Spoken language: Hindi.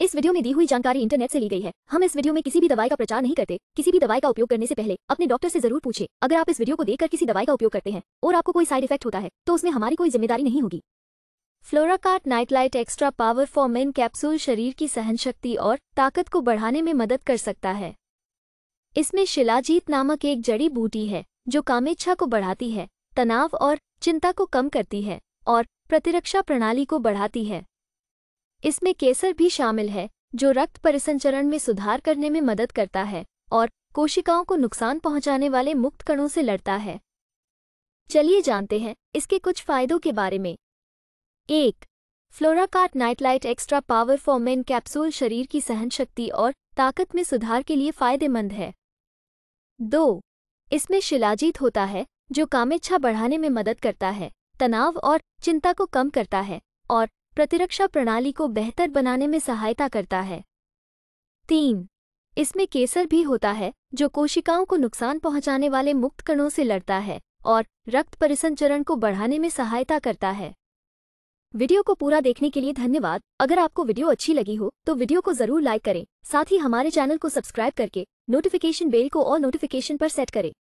इस वीडियो में दी हुई जानकारी इंटरनेट से ली गई है हम इस वीडियो में किसी भी दवाई का प्रचार नहीं करते किसी भी दवाई का उपयोग करने से पहले अपने डॉक्टर से जरूर पूछे अगर आप इस वीडियो को देखकर किसी दवाई का उपयोग करते हैं और आपको कोई साइड इफेक्ट होता है तो उसमें हमारी कोई जिम्मेदारी नहीं होगी Floracart nightlight extra power for men capsule शरीर की सहन शक्ति और ताकत को बढ़ाने में मदद कर सकता है इसमें शिलाजीत नामक एक जड़ी बूटी है जो कामेच्छा को बढ़ाती है तनाव और चिंता को कम करती है और प्रतिरक्षा प्रणाली को बढ़ाती है इसमें केसर भी शामिल है जो रक्त परिसंचरण में सुधार करने में मदद करता है और कोशिकाओं को नुकसान पहुंचाने वाले मुक्त कणों से लड़ता है चलिए जानते हैं इसके कुछ फायदों के बारे में एक Floracart nightlight extra power for men capsule शरीर की सहन शक्ति और ताकत में सुधार के लिए फायदेमंद है दो इसमें शिलाजीत होता है जो कामेच्छा बढ़ाने में मदद करता है तनाव और चिंता को कम करता है और प्रतिरक्षा प्रणाली को बेहतर बनाने में सहायता करता है तीन इसमें केसर भी होता है जो कोशिकाओं को नुकसान पहुंचाने वाले मुक्त कणों से लड़ता है और रक्त परिसंचरण को बढ़ाने में सहायता करता है वीडियो को पूरा देखने के लिए धन्यवाद अगर आपको वीडियो अच्छी लगी हो तो वीडियो को जरूर लाइक करें साथ ही हमारे चैनल को सब्सक्राइब करके नोटिफिकेशन बेल को और नोटिफिकेशन पर सेट करें